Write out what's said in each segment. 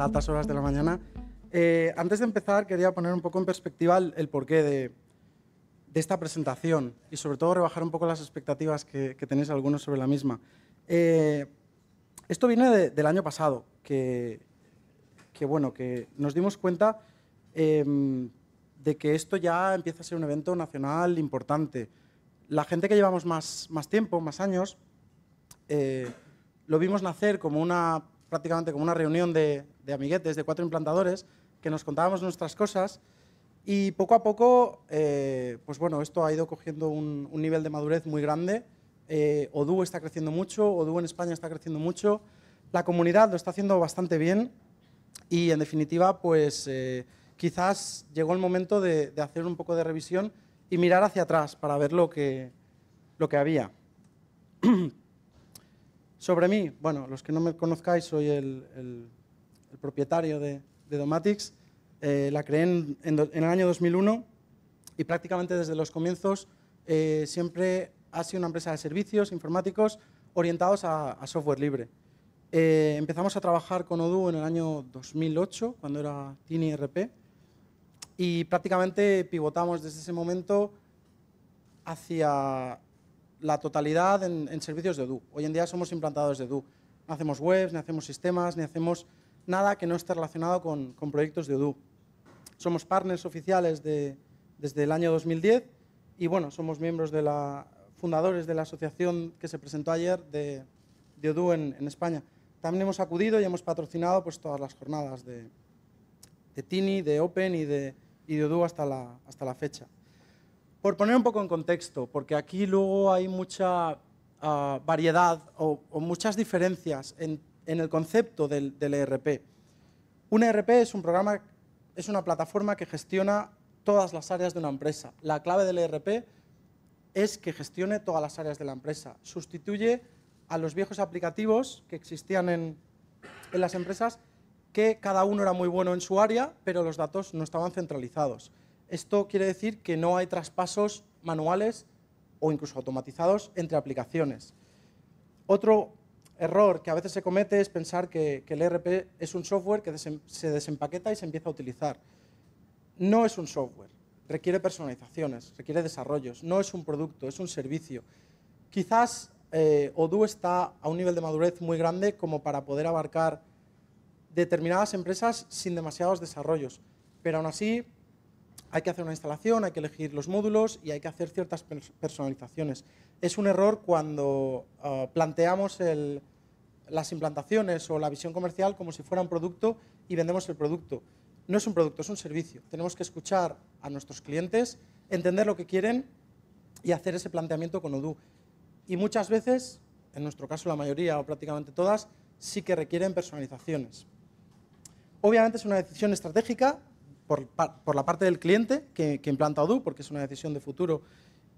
altas horas de la mañana. Eh, antes de empezar, quería poner un poco en perspectiva el, porqué de, esta presentación y sobre todo rebajar un poco las expectativas que, tenéis algunos sobre la misma. Eh, esto viene del año pasado, que, bueno, que nos dimos cuenta em, de que esto ya empieza a ser un evento nacional importante. La gente que llevamos más, más tiempo, más años, eh, lo vimos nacer como una, prácticamente como una reunión de, de amiguetes, de cuatro implantadores, que nos contábamos nuestras cosas y poco a poco, eh, pues bueno, esto ha ido cogiendo un, nivel de madurez muy grande. Eh, está creciendo mucho, Odu en España está creciendo mucho, la comunidad lo está haciendo bastante bien y en definitiva, pues eh, quizás llegó el momento de, hacer un poco de revisión y mirar hacia atrás para ver lo que, lo que había. Sobre mí, bueno, los que no me conozcáis, soy el el propietario de, Domatics. Eh, la creé en, el año 2001 y prácticamente desde los comienzos eh, siempre ha sido una empresa de servicios informáticos orientados a, software libre. Eh, empezamos a trabajar con Odoo en el año 2008, cuando era Tini e RP, y prácticamente pivotamos desde ese momento hacia la totalidad en, servicios de Odoo. Hoy en día somos implantados de Odoo. No hacemos webs, ni hacemos sistemas, ni hacemos nada que no esté relacionado con, proyectos de Odoo. Somos partners oficiales desde el año 2010 y bueno, somos miembros de la, fundadores de la asociación que se presentó ayer de, de en, España. También hemos acudido y hemos patrocinado pues, todas las jornadas de, Tini, de Open y de, y hasta la, hasta la fecha. Por poner un poco en contexto, porque aquí luego hay mucha ah, variedad o, o, muchas diferencias en en el concepto del, ERP. E un ERP es un programa, es una plataforma que gestiona todas las áreas de una empresa. La clave del ERP es que gestione todas las áreas de la empresa. Sustituye a los viejos aplicativos que existían en, en, las empresas, que cada uno era muy bueno en su área, pero los datos no estaban centralizados. Esto quiere decir que no hay traspasos manuales o incluso automatizados entre aplicaciones. Otro error que a veces se comete es pensar que, el ERP es un software que se desempaqueta y se empieza a utilizar. No es un software, requiere personalizaciones, requiere desarrollos, no es un producto, es un servicio. Quizás eh, Odoo está a un nivel de madurez muy grande como para poder abarcar determinadas empresas sin demasiados desarrollos, pero aún así hay que hacer una instalación, hay que elegir los módulos y hay que hacer ciertas personalizaciones es un error cuando ah, planteamos las implantaciones o la visión comercial como si fuera un producto y vendemos el producto. No es un producto, es un servicio. Tenemos que escuchar a nuestros clientes, entender lo que quieren y hacer ese planteamiento con Odoo. Y muchas veces, en nuestro caso la mayoría o prácticamente todas, sí que requieren personalizaciones. Obviamente es una decisión estratégica por, la parte del cliente que, que implanta Odoo, porque es una decisión de futuro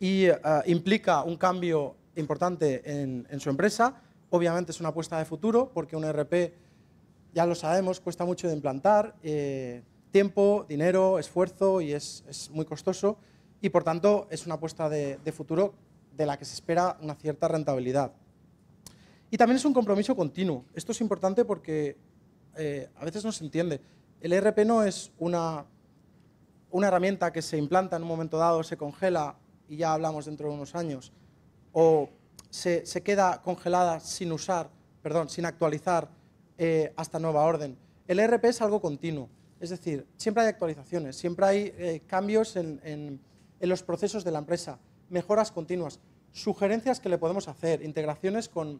y eh, implica un cambio importante en, su empresa. Obviamente es una apuesta de futuro porque un ERP, ya lo sabemos, cuesta mucho de implantar, eh, tiempo, dinero, esfuerzo y es, muy costoso y por tanto es una apuesta de, futuro de la que se espera una cierta rentabilidad. Y también es un compromiso continuo. Esto es importante porque eh, a veces no se entiende. El ERP no es una, una herramienta que se implanta en un momento dado, se congela y ya hablamos dentro de unos años, o se, queda congelada sin usar, perdón, sin actualizar eh, hasta nueva orden. El ERP es algo continuo, es decir, siempre hay actualizaciones, siempre hay eh, cambios en, en los procesos de la empresa, mejoras continuas, sugerencias que le podemos hacer, integraciones con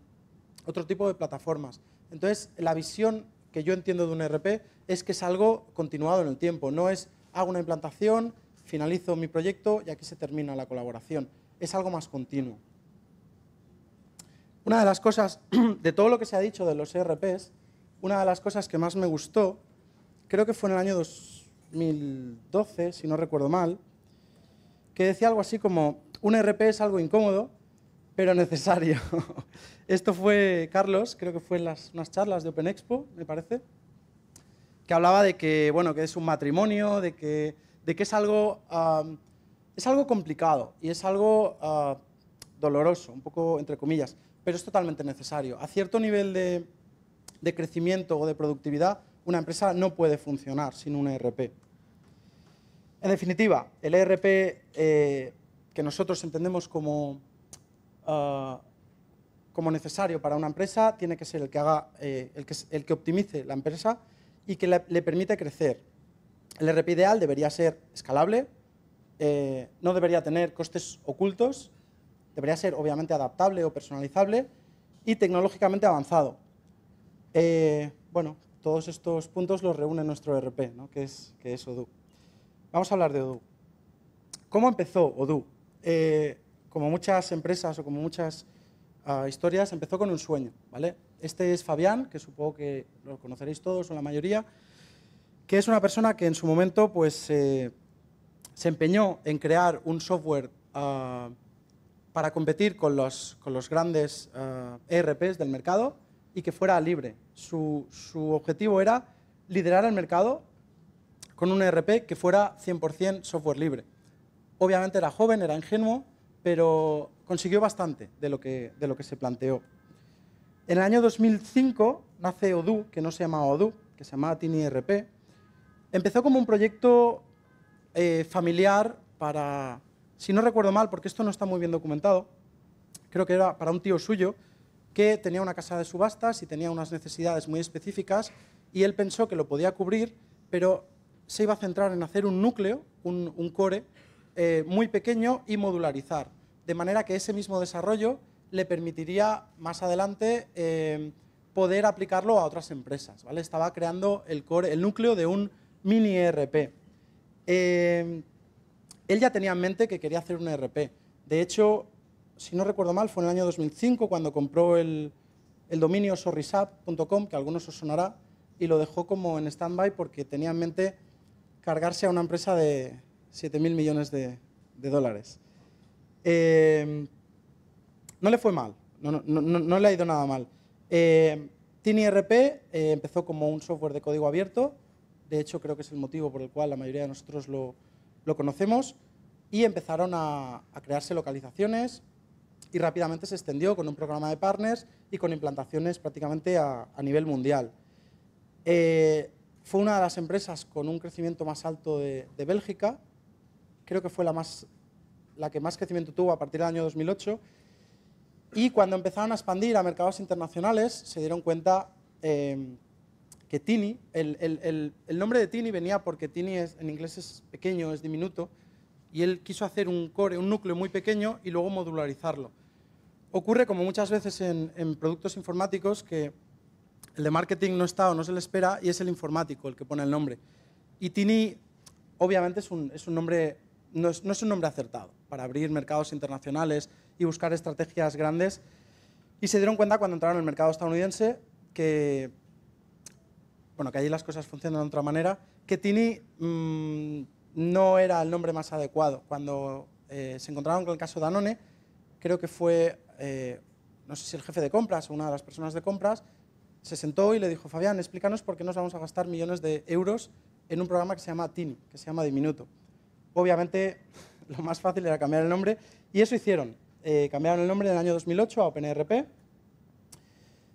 otro tipo de plataformas. Entonces, la visión que yo entiendo de un ERP es que es algo continuado en el tiempo, no es hago una implantación, finalizo mi proyecto y aquí se termina la colaboración. Es algo más continuo. Una de las cosas, de todo lo que se ha dicho de los ERPs, una de las cosas que más me gustó, creo que fue en el año 2012, si no recuerdo mal, que decía algo así como, un ERP es algo incómodo, pero necesario. Esto fue Carlos, creo que fue en las, unas charlas de Open Expo, me parece, que hablaba de que, bueno, que es un matrimonio, de que de que es algo, es algo complicado y es algo ah, doloroso, un poco entre comillas, pero es totalmente necesario. A cierto nivel de, crecimiento o de productividad, una empresa no puede funcionar sin un ERP. En definitiva, el ERP eh, que nosotros entendemos como, ah, como necesario para una empresa tiene que ser el que, haga, eh, el, que, el que optimice la empresa y que le, le crecer. El RP ideal debería ser escalable, eh, no debería tener costes ocultos, debería ser obviamente adaptable o personalizable y tecnológicamente avanzado. Eh, bueno, todos estos puntos los reúne nuestro RP, que, es, que Odoo. Vamos a hablar de Odoo. ¿Cómo empezó Odoo? Eh, como muchas empresas o como muchas ah, historias, empezó con un sueño. ¿vale? Este es Fabián, que supongo que lo conoceréis todos o la mayoría que es una persona que en su momento pues, eh, se empeñó en crear un software ah, para competir con los, grandes ah, ERPs del mercado y que fuera libre. Su, objetivo era liderar el mercado con un ERP que fuera 100% software libre. Obviamente era joven, era ingenuo, pero consiguió bastante de lo que, se planteó. En el año 2005 nace Odoo, que no se llama Odoo, que se llamaba ERP, Empezó como un proyecto eh, familiar para, si no recuerdo mal, porque esto no está muy bien documentado, creo que era para un tío suyo que tenía una casa de subastas y tenía unas necesidades muy específicas y él pensó que lo podía cubrir, pero se iba a centrar en hacer un núcleo, un, core, eh, muy pequeño y modularizar, de manera que ese mismo desarrollo le permitiría más adelante eh, poder aplicarlo a otras empresas. ¿vale? Estaba creando el, core, el núcleo de un mini ERP. Eh, él ya tenía en mente que quería hacer un ERP. De hecho, si no recuerdo mal, fue en el año 2005 cuando compró el, dominio sorrisap.com, que algunos os sonará, y lo dejó como en stand-by porque tenía en mente cargarse a una empresa de 7.000 millones de, dólares. Eh, no le fue mal, no, le ha ido nada mal. Eh, e RP eh, empezó como un software de código abierto de hecho creo que es el motivo por el cual la mayoría de nosotros lo, conocemos, y empezaron a, crearse localizaciones y rápidamente se extendió con un programa de partners y con implantaciones prácticamente a, nivel mundial. Eh, fue una de las empresas con un crecimiento más alto de, Bélgica, creo que fue la, que más crecimiento tuvo a partir del año 2008, y cuando empezaron a expandir a mercados internacionales se dieron cuenta eh, que Tini, el, nombre de Tini venía porque Tini es, en inglés es pequeño, es diminuto, y él quiso hacer un core, un núcleo muy pequeño y luego modularizarlo. Ocurre como muchas veces en, productos informáticos que el de marketing no está o no se le espera y es el informático el que pone el nombre. Y Tini, obviamente, es un, nombre, no es, no es un nombre acertado para abrir mercados internacionales y buscar estrategias grandes. Y se dieron cuenta cuando entraron el mercado estadounidense que bueno, que allí las cosas funcionan de otra manera, que Tini mm, no era el nombre más adecuado. Cuando eh, se encontraron con el caso Danone, creo que fue, eh, no sé si el jefe de compras o una de las personas de compras, se sentó y le dijo, Fabián, explícanos por qué nos vamos a gastar millones de euros en un programa que se llama Tini, que se llama Diminuto. Obviamente, lo más fácil era cambiar el nombre, y eso hicieron. Eh, cambiaron el nombre en el año 2008 a OpenRP. En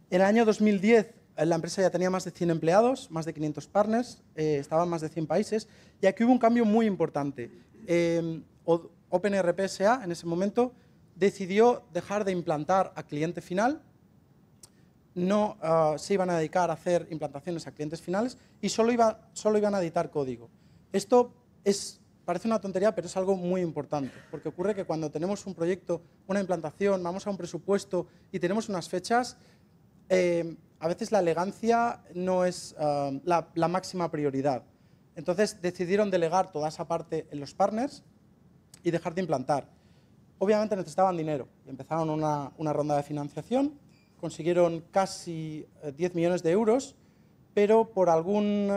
el año 2010 la empresa ya tenía más de 100 empleados, más de 500 partners, estaban eh, estaba en más de 100 países, y aquí hubo un cambio muy importante. Eh, OpenRP en ese momento, decidió dejar de implantar a cliente final, no ah, se iban a dedicar a hacer implantaciones a clientes finales y solo, iba, solo iban a editar código. Esto es, parece una tontería, pero es algo muy importante, porque ocurre que cuando tenemos un proyecto, una implantación, vamos a un presupuesto y tenemos unas fechas, Em, a veces la elegancia no es em, la, máxima prioridad. Entonces decidieron delegar toda esa parte en los partners y dejar de implantar. Obviamente necesitaban dinero. Empezaron una, una ronda de financiación, consiguieron casi 10 eh, millones de euros, pero por algún,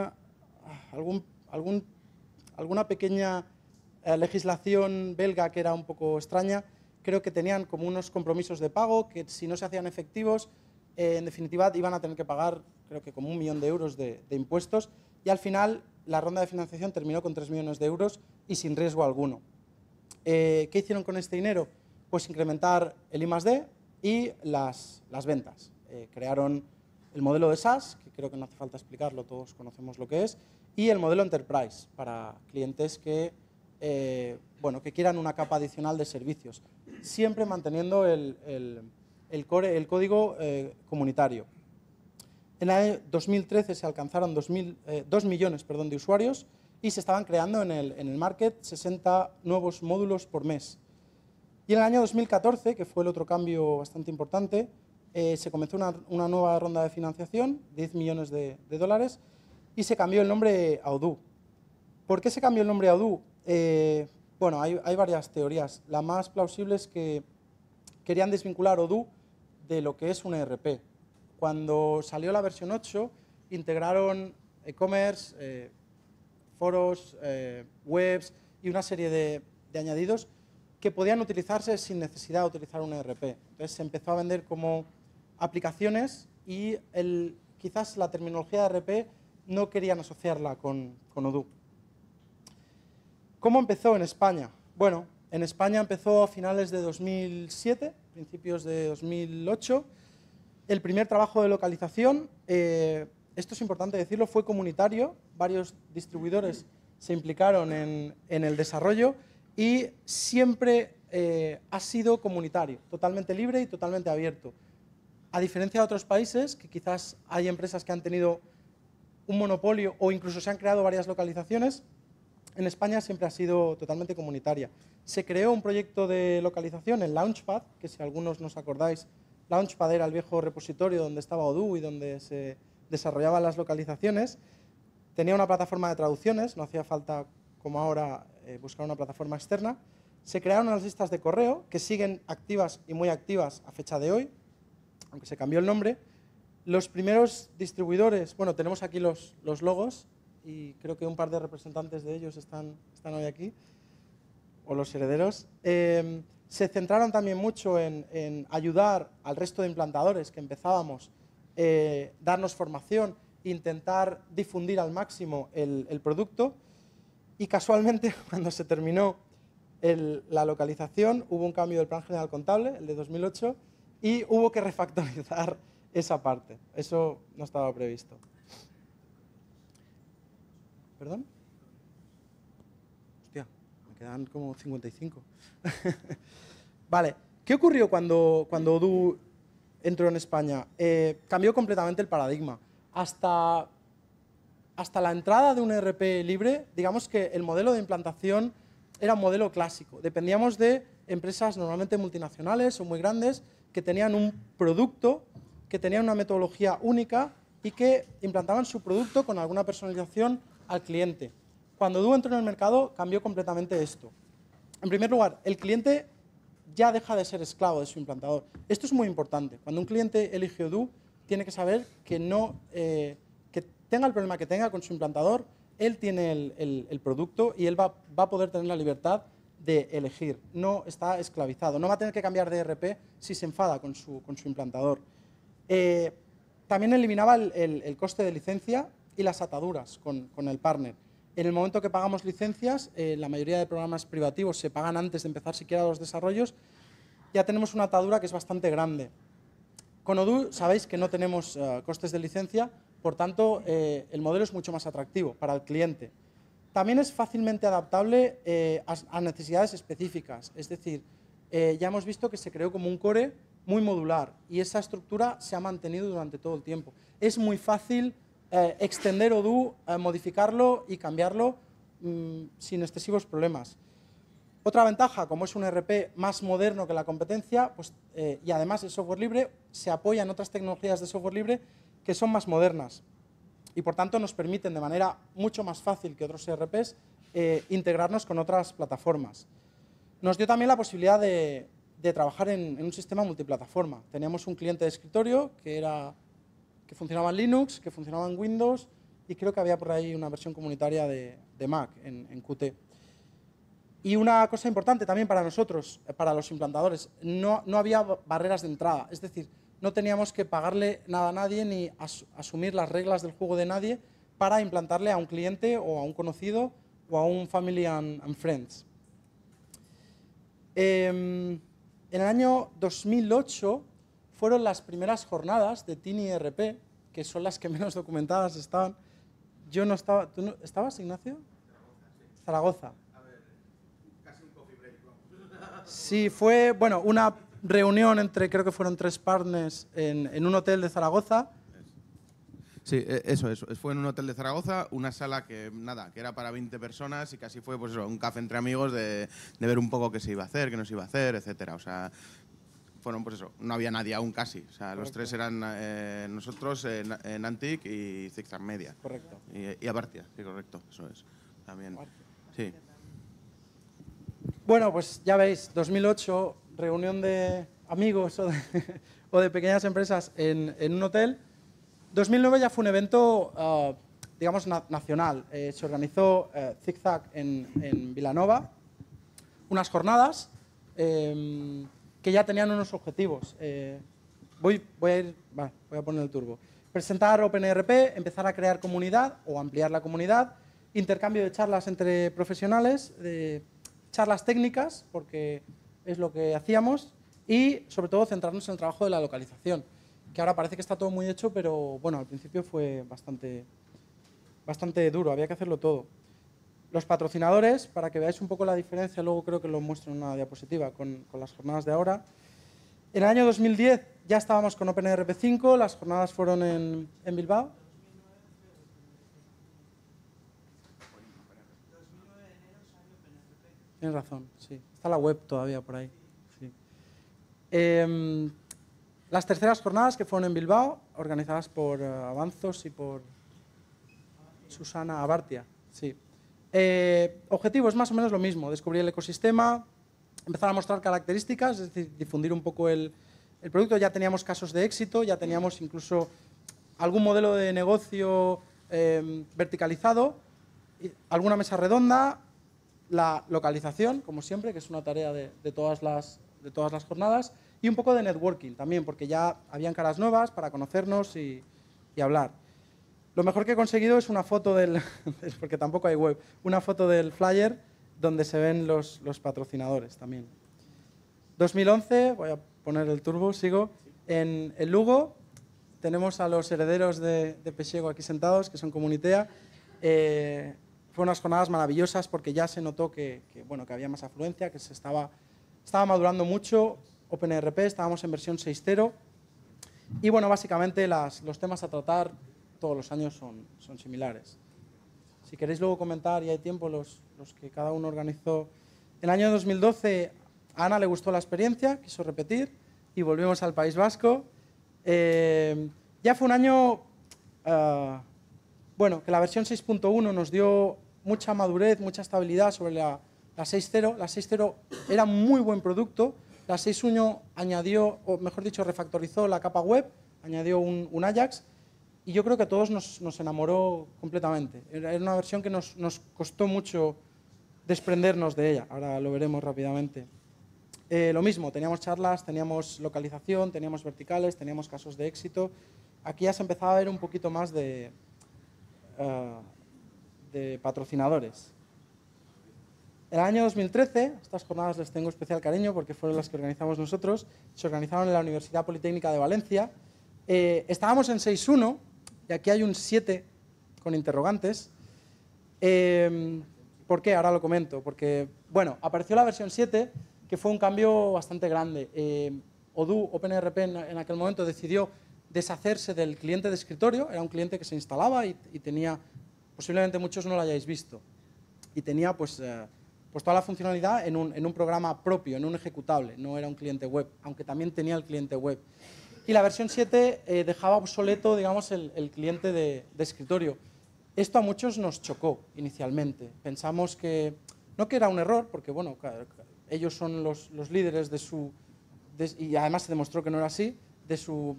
alguna pequeña eh, legislación belga que era un poco extraña, creo que tenían como unos compromisos de pago que si no se hacían efectivos en definitiva, iban a tener que pagar, creo que como un millón de euros de, impuestos, y al final la ronda de financiación terminó con tres millones de euros y sin riesgo alguno. Eh, ¿Qué hicieron con este dinero? Pues incrementar el D y las, las ventas. Eh, crearon el modelo de SaaS, que creo que no hace falta explicarlo, todos conocemos lo que es, y el modelo Enterprise para clientes que, eh, bueno, que quieran una capa adicional de servicios, siempre manteniendo el el, core, el código eh, comunitario. En el 2013 se alcanzaron 2, 2 eh, millones perdón, de usuarios y se estaban creando en el, en el market 60 nuevos módulos por mes. Y en el año 2014, que fue el otro cambio bastante importante, eh, se comenzó una, una, nueva ronda de financiación, 10 millones de, dólares, y se cambió el nombre a Odoo. ¿Por qué se cambió el nombre a Odoo? bueno, hay, hay, varias teorías. La más plausible es que querían desvincular Odoo de lo que es un ERP. Cuando salió la versión 8, integraron e-commerce, eh, foros, eh, webs y una serie de, añadidos que podían utilizarse sin necesidad de utilizar un ERP. Entonces se empezó a vender como aplicaciones y el, quizás la terminología de ERP no querían asociarla con, con Odoo. ¿Cómo empezó en España? Bueno, en España empezó a finales de 2007, principios de 2008. El primer trabajo de localización, eh, esto es importante decirlo, fue comunitario. Varios distribuidores se implicaron en, el desarrollo y siempre eh, ha sido comunitario, totalmente libre y totalmente abierto. A diferencia de otros países, que quizás hay empresas que han tenido un monopolio o incluso se han creado varias localizaciones, en España siempre ha sido totalmente comunitaria. Se creó un proyecto de localización, en Launchpad, que si algunos nos acordáis, Launchpad era el viejo repositorio donde estaba Odoo y donde se desarrollaban las localizaciones. Tenía una plataforma de traducciones, no hacía falta, como ahora, eh, buscar una plataforma externa. Se crearon las listas de correo, que siguen activas y muy activas a fecha de hoy, aunque se cambió el nombre. Los primeros distribuidores, bueno, tenemos aquí los, los logos, y creo que un par de representantes de ellos están, hoy aquí, o los herederos, eh, se centraron también mucho en, ayudar al resto de implantadores que empezábamos, eh, darnos formación, intentar difundir al máximo el, producto y casualmente cuando se terminó la localización hubo un cambio del plan general contable, el de 2008, y hubo que refactorizar esa parte. Eso no estaba previsto. ¿Perdón? Hostia, me quedan como 55. vale, ¿qué ocurrió cuando, cuando Odoo entró en España? Eh, cambió completamente el paradigma. Hasta, hasta la entrada de un ERP libre, digamos que el modelo de implantación era un modelo clásico. Dependíamos de empresas normalmente multinacionales o muy grandes que tenían un producto, que tenían una metodología única y que implantaban su producto con alguna personalización al cliente. Cuando Du entró en el mercado cambió completamente esto. En primer lugar, el cliente ya deja de ser esclavo de su implantador. Esto es muy importante. Cuando un cliente elige Du tiene que saber que no eh, que tenga el problema que tenga con su implantador, él tiene el, producto y él va, a poder tener la libertad de elegir. No está esclavizado. No va a tener que cambiar de ERP si se enfada con su, con implantador. Eh, también eliminaba el, el, coste de licencia las ataduras con, el partner. En el momento que pagamos licencias, eh, la mayoría de programas privativos se pagan antes de empezar siquiera los desarrollos, ya tenemos una atadura que es bastante grande. Con Odoo sabéis que no tenemos eh, costes de licencia, por tanto eh, el modelo es mucho más atractivo para el cliente. También es fácilmente adaptable a, necesidades específicas, es decir, ya hemos visto que se creó como un core muy modular y esa estructura se ha mantenido durante todo el tiempo. Es muy fácil eh, extender ODU, eh, modificarlo y cambiarlo mm, sin excesivos problemas. Otra ventaja, como es un RP más moderno que la competencia, pues, eh, y además el software libre, se apoya en otras tecnologías de software libre que son más modernas y por tanto nos permiten de manera mucho más fácil que otros ERPs integrarnos con otras plataformas. Nos dio también la posibilidad de, trabajar en, un sistema multiplataforma. Teníamos un cliente de escritorio que era que funcionaba en Linux, que funcionaba en Windows y creo que había por ahí una versión comunitaria de, Mac en, Qt. Y una cosa importante también para nosotros, eh, para los implantadores, no, había barreras de entrada, es decir, no teníamos que pagarle nada a nadie ni asumir las reglas del juego de nadie para implantarle a un cliente o a un conocido o a un family and, friends. Em, en el año 2008 fueron las primeras jornadas de Tini RP, que son las que menos documentadas estaban. Yo no estaba, ¿tú no, estabas, Ignacio? Zaragoza. Sí, fue, bueno, una reunión entre, creo que fueron tres partners en, un hotel de Zaragoza. Sí, e, eso, eso. Fue en un hotel de Zaragoza, una sala que, nada, que era para 20 personas y casi fue, pues un café entre amigos de, ver un poco qué se iba a hacer, qué no se iba a hacer, etcétera. O sea, fueron, pues eso, no había nadie aún casi. sea, los tres eran eh, nosotros, en eh, eh, Nantic y Zigzag Media. Correcto. Y, y Abartia, sí, correcto, eso es. También. Sí. Bueno, pues ya veis, 2008, reunión de amigos o de, pequeñas empresas en, un hotel. 2009 ya fue un evento, ah, digamos, nacional. se organizó Zigzag en, Vilanova, unas jornadas. Em, que ya tenían unos objetivos. Eh, voy, a poner el turbo. Presentar OpenRP, empezar a crear comunidad o ampliar la comunidad, intercambio de charlas entre profesionales, charlas técnicas, porque es lo que hacíamos, y sobre todo centrarnos en el trabajo de la localización, que ahora parece que está todo muy hecho, pero bueno, al principio fue bastante, bastante duro, había que hacerlo todo. Los patrocinadores, para que veáis un poco la diferencia, luego creo que lo muestro en una diapositiva con, las jornadas de ahora. En el año 2010 ya estábamos con OpenRP 5, las jornadas fueron en, en Bilbao. 2009 Tienes razón, sí. Está la web todavía por ahí. Em, las terceras jornadas que fueron en Bilbao, organizadas por eh, Avanzos y por Susana Abartia. Sí. El eh, objetivo es más o menos lo mismo, descubrir el ecosistema, empezar a mostrar características, es decir, difundir un poco el, producto. Ya teníamos casos de éxito, ya teníamos incluso algún modelo de negocio em, verticalizado, alguna mesa redonda, la localización, como siempre, que es una tarea de, todas las, jornadas, y un poco de networking también, porque ya habían caras nuevas para conocernos y hablar. Lo mejor que he conseguido es una foto del, porque tampoco hay web, una foto del flyer donde se ven los, los patrocinadores también. 2011, voy a poner el turbo, sigo. En el Lugo tenemos a los herederos de, Pesiego aquí sentados, que son Comunitea. Eh, fue unas jornadas maravillosas porque ya se notó que, bueno, que había más afluencia, que se estaba, estaba madurando mucho. OpenRP, estábamos en versión 6.0. Y bueno, básicamente las, los temas a tratar todos los años son, similares. Si queréis luego comentar, y hay tiempo, los, que cada uno organizó. El año 2012 a Ana le gustó la experiencia, quiso repetir y volvimos al País Vasco. Eh, ya fue un año, ah, bueno, que la versión 6.1 nos dio mucha madurez, mucha estabilidad sobre la, 6.0. La 6.0 era muy buen producto. La 6.1 añadió, o mejor dicho, refactorizó la capa web, añadió un Ajax y yo creo que a todos nos, enamoró completamente. Era una versión que nos, costó mucho desprendernos de ella, ahora lo veremos rápidamente. Eh, lo mismo, teníamos charlas, teníamos localización, teníamos verticales, teníamos casos de éxito. Aquí ya se empezaba a ver un poquito más de, patrocinadores. Eh, de patrocinadores. El año 2013, estas jornadas les tengo especial cariño porque fueron las que organizamos nosotros, se organizaron en la Universidad Politécnica de Valencia. Eh, estábamos en 61 y aquí hay un 7 con interrogantes. Em, ¿Por qué? Ahora lo comento. Porque, bueno, apareció la versión 7, que fue un cambio bastante grande. Em, Odoo, OpenRP, en, aquel momento decidió deshacerse del cliente de escritorio. Era un cliente que se instalaba y, tenía, posiblemente muchos no lo hayáis visto, y tenía pues, eh, pues toda la funcionalidad en un, en un programa propio, en un ejecutable. No era un cliente web, aunque también tenía el cliente web y la versión 7 eh, dejaba obsoleto, digamos, el, cliente de, escritorio. Esto a muchos nos chocó inicialmente. Pensamos que, no que era un error, porque bueno, ellos son los, líderes de su, y además se demostró que no era así, de su,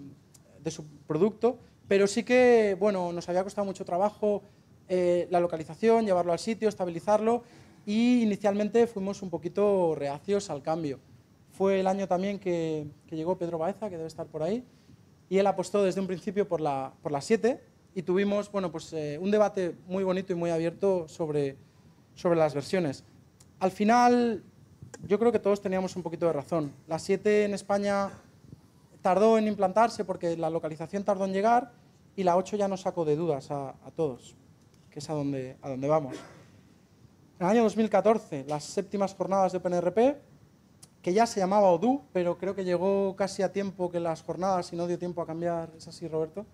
de su producto, pero sí que, bueno, nos había costado mucho trabajo eh, la localización, llevarlo al sitio, estabilizarlo, y inicialmente fuimos un poquito reacios al cambio fue el año también que, llegó Pedro Baeza, que debe estar por ahí, y él apostó desde un principio por la, por las 7 y tuvimos bueno, pues, eh, un debate muy bonito y muy abierto sobre, sobre las versiones. Al final, yo creo que todos teníamos un poquito de razón. La 7 en España tardó en implantarse porque la localización tardó en llegar y la 8 ya nos sacó de dudas a, todos, que es a donde, a donde vamos. En el año 2014, las séptimas jornadas de PNRP que ya se llamaba Odoo, pero creo que llegó casi a tiempo que las jornadas y no dio tiempo a cambiar, es así Roberto,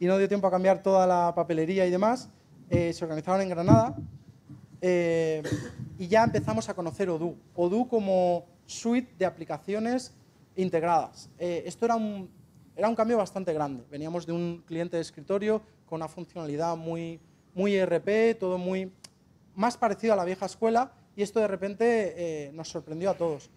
y no dio tiempo a cambiar toda la papelería y demás, eh, se organizaron en Granada eh, y ya empezamos a conocer Odoo. Odoo como suite de aplicaciones integradas. Eh, esto era un, era un cambio bastante grande. Veníamos de un cliente de escritorio con una funcionalidad muy, muy ERP, todo muy más parecido a la vieja escuela y esto de repente nos sorprendió a todos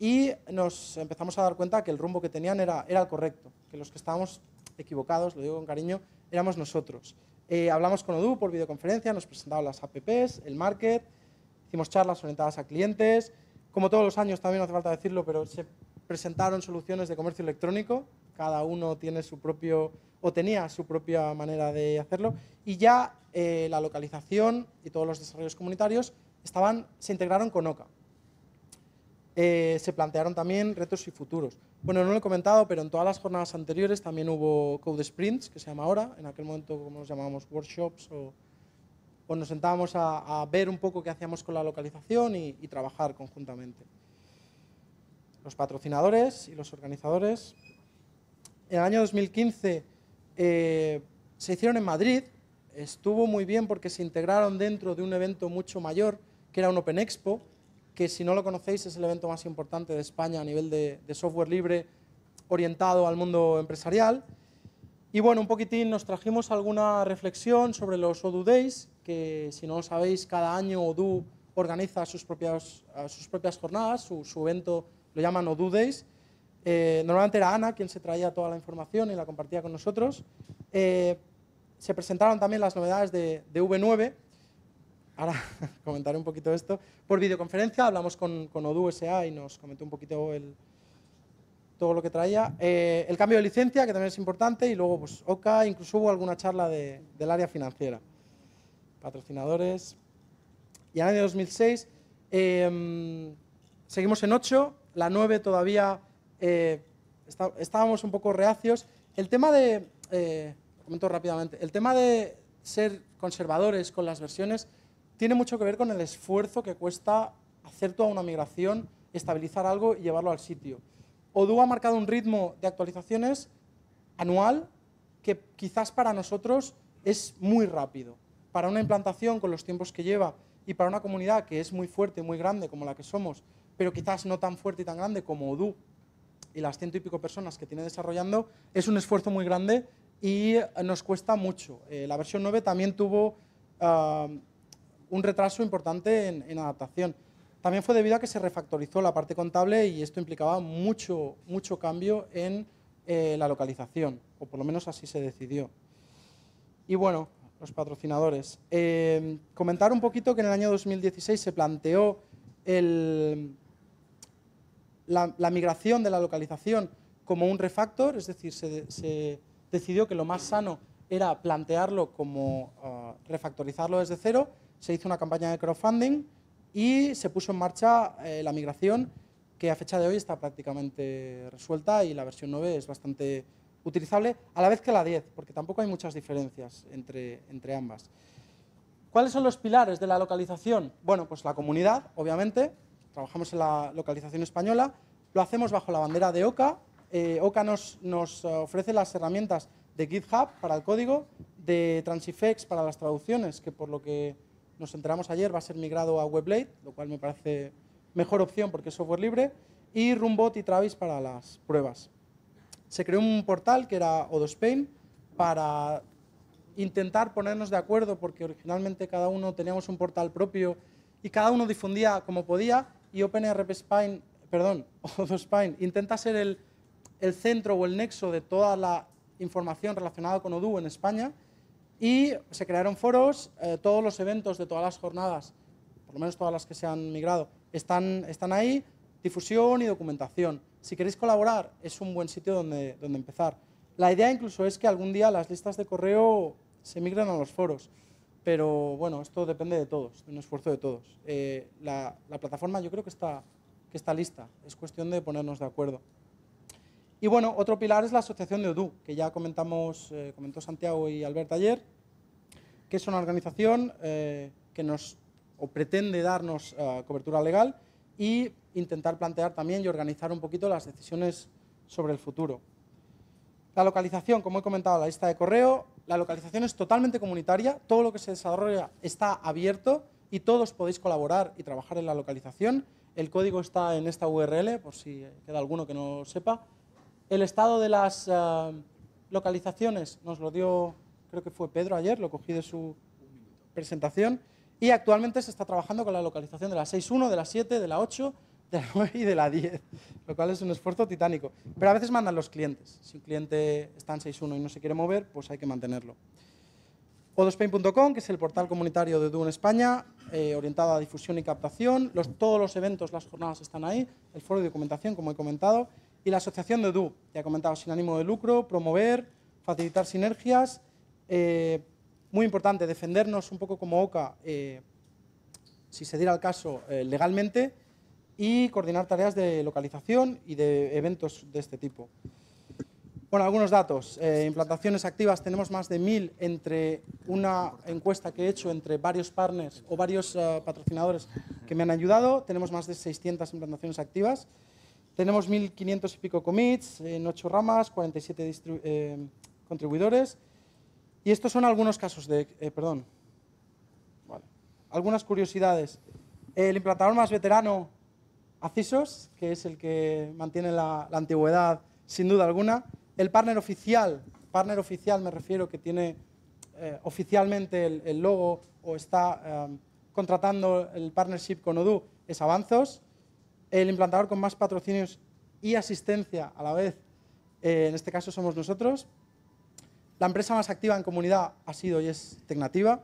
y nos empezamos a dar cuenta que el rumbo que tenían era, era el correcto, que los que estábamos equivocados, lo digo con cariño, éramos nosotros. Eh, hablamos con Odoo por videoconferencia, nos presentaron las apps, el market, hicimos charlas orientadas a clientes. Como todos los años, también no hace falta decirlo, pero se presentaron soluciones de comercio electrónico. Cada uno tiene su propio, o tenía su propia manera de hacerlo. Y ya eh, la localización y todos los desarrollos comunitarios estaban, se integraron con OCA. Eh, se plantearon también retos y futuros. Bueno, no lo he comentado, pero en todas las jornadas anteriores también hubo Code Sprints, que se llama ahora, en aquel momento como nos llamábamos workshops, o, nos sentábamos a, ver un poco qué hacíamos con la localización y, trabajar conjuntamente. Los patrocinadores y los organizadores. En el año 2015 eh, se hicieron en Madrid, estuvo muy bien porque se integraron dentro de un evento mucho mayor, que era un Open Expo, que si no lo conocéis es el evento más importante de España a nivel de, software libre orientado al mundo empresarial. Y bueno, un poquitín nos trajimos alguna reflexión sobre los Odoo Days, que si no lo sabéis, cada año ODU organiza sus propias, sus propias jornadas, su, evento lo llaman Odoo Days. Eh, normalmente era Ana quien se traía toda la información y la compartía con nosotros. Eh, se presentaron también las novedades de, de V9 ahora comentaré un poquito esto. Por videoconferencia hablamos con, con Odoo SA y nos comentó un poquito todo lo que traía. Eh, el cambio de licencia, que también es importante, y luego pues, OCA, incluso hubo alguna charla del área financiera. Patrocinadores. Y en el año 2006 em, seguimos en 8, la 9 todavía eh, estábamos un poco reacios. El tema de, eh, rápidamente, el tema de ser conservadores con las versiones tiene mucho que ver con el esfuerzo que cuesta hacer toda una migración, estabilizar algo y llevarlo al sitio. Odoo ha marcado un ritmo de actualizaciones anual que quizás para nosotros es muy rápido. Para una implantación con los tiempos que lleva y para una comunidad que es muy fuerte, muy grande como la que somos, pero quizás no tan fuerte y tan grande como Odoo y las ciento y pico personas que tiene desarrollando, es un esfuerzo muy grande y nos cuesta mucho. Eh, la versión 9 también tuvo ah, un retraso importante en, adaptación. También fue debido a que se refactorizó la parte contable y esto implicaba mucho, mucho cambio en eh, la localización, o por lo menos así se decidió. Y bueno, los patrocinadores. Eh, comentar un poquito que en el año 2016 se planteó la, migración de la localización como un refactor, es decir, se, decidió que lo más sano era plantearlo como ah, refactorizarlo desde cero se hizo una campaña de crowdfunding y se puso en marcha eh, la migración que a fecha de hoy está prácticamente resuelta y la versión 9 es bastante utilizable, a la vez que la 10, porque tampoco hay muchas diferencias entre, entre ambas. ¿Cuáles son los pilares de la localización? Bueno, pues la comunidad, obviamente, trabajamos en la localización española, lo hacemos bajo la bandera de OCA. Eh, OCA nos, nos ofrece las herramientas de GitHub para el código, de Transifex para las traducciones, que por lo que nos enteramos ayer, va a ser migrado a WebLate, lo cual me parece mejor opción porque es software libre, y Rumbot y Travis para las pruebas. Se creó un portal que era Odospain para intentar ponernos de acuerdo porque originalmente cada uno teníamos un portal propio y cada uno difundía como podía y OpenRP Spine, perdón, intenta ser el, el centro o el nexo de toda la información relacionada con Odoo en España y se crearon foros, eh, todos los eventos de todas las jornadas, por lo menos todas las que se han migrado, están, están ahí, difusión y documentación. Si queréis colaborar, es un buen sitio donde, donde empezar. La idea incluso es que algún día las listas de correo se migren a los foros, pero bueno, esto depende de todos, de un esfuerzo de todos. Eh, la, la, plataforma yo creo que está, que está lista, es cuestión de ponernos de acuerdo. Y bueno, otro pilar es la asociación de ODU, que ya comentamos, eh, comentó Santiago y Alberto ayer, que es una organización eh, que nos o pretende darnos eh, cobertura legal e intentar plantear también y organizar un poquito las decisiones sobre el futuro. La localización, como he comentado, la lista de correo, la localización es totalmente comunitaria, todo lo que se desarrolla está abierto y todos podéis colaborar y trabajar en la localización. El código está en esta URL, por si queda alguno que no sepa. El estado de las eh, localizaciones nos lo dio, creo que fue Pedro ayer, lo cogí de su presentación. Y actualmente se está trabajando con la localización de la 6.1, de la 7, de la 8, de la 9 y de la 10, lo cual es un esfuerzo titánico. Pero a veces mandan los clientes. Si un cliente está en 6.1 y no se quiere mover, pues hay que mantenerlo. o que es el portal comunitario de Duo en España, eh, orientado a difusión y captación. todos los eventos, las jornadas están ahí. El foro de documentación, como he comentado y la asociación de DU, ya he comentado, sin ánimo de lucro, promover, facilitar sinergias. Eh, muy importante, defendernos un poco como OCA, eh, si se diera el caso, eh, legalmente y coordinar tareas de localización y de eventos de este tipo. Bueno, algunos datos. implantaciones activas, tenemos más de 1000 entre una encuesta que he hecho entre varios partners o varios patrocinadores que me han ayudado. Tenemos más de 600 implantaciones activas. Tenemos 1.500 y pico commits en 8 ramas, 47 eh, contribuidores. Y estos son algunos casos de... Eh, perdón. Algunas curiosidades. El implantador más veterano, Acisos, que es el que mantiene la, antigüedad sin duda alguna. El partner oficial, partner oficial me refiero que tiene eh, oficialmente el, el, logo o está contratando el partnership con Odoo, es Avanzos el implantador con más patrocinios y asistencia a la vez, eh, en este caso somos nosotros. La empresa más activa en comunidad ha sido y es Tecnativa.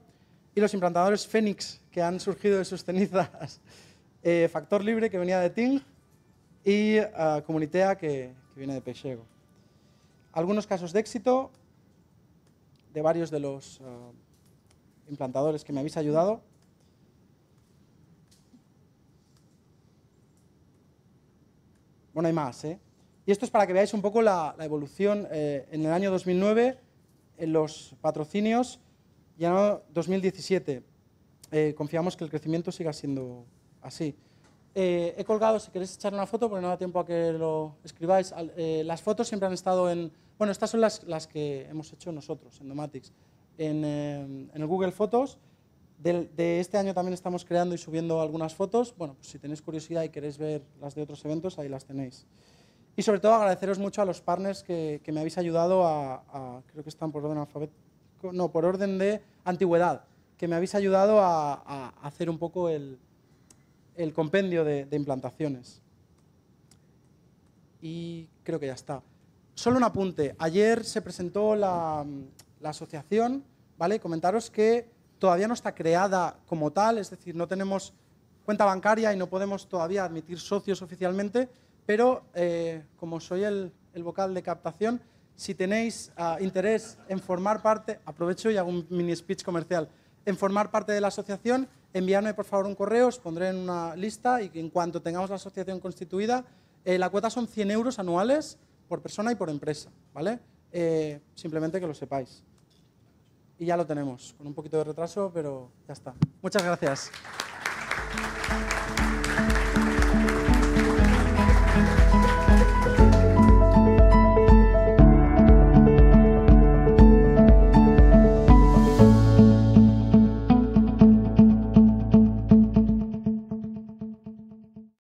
Y los implantadores Fénix, que han surgido de sus cenizas, eh, Factor Libre, que venía de Ting, y eh, Comunitea, que, viene de Peixego. Algunos casos de éxito de varios de los implantadores que me habéis ayudado. Bueno, hay más, ¿eh? Y esto es para que veáis un poco la, evolución. Eh, en el año 2009, en los patrocinios, y en el 2017, eh, confiamos que el crecimiento siga siendo así. Eh, he colgado, si queréis echar una foto, porque no da tiempo a que lo escribáis, las fotos siempre han estado en... Bueno, estas son las, las que hemos hecho nosotros en Domatics. En, en el Google Fotos de, este año también estamos creando y subiendo algunas fotos. Bueno, pues si tenéis curiosidad y queréis ver las de otros eventos, ahí las tenéis. Y sobre todo agradeceros mucho a los partners que, me habéis ayudado a, creo que están por orden alfabético, no, por orden de antigüedad, que me habéis ayudado a, hacer un poco el, compendio de, implantaciones. Y creo que ya está. Solo un apunte. Ayer se presentó la, la asociación, ¿vale? Comentaros que todavía no está creada como tal, es decir, no tenemos cuenta bancaria y no podemos todavía admitir socios oficialmente, pero eh, como soy el, el, vocal de captación, si tenéis ah, interés en formar parte, aprovecho y hago un mini speech comercial, en formar parte de la asociación, enviadme por favor un correo, os pondré en una lista y en cuanto tengamos la asociación constituida, eh, la cuota son 100 euros anuales por persona y por empresa, ¿vale? Eh, simplemente que lo sepáis y ya lo tenemos, con un poquito de retraso, pero ya está. Muchas gracias.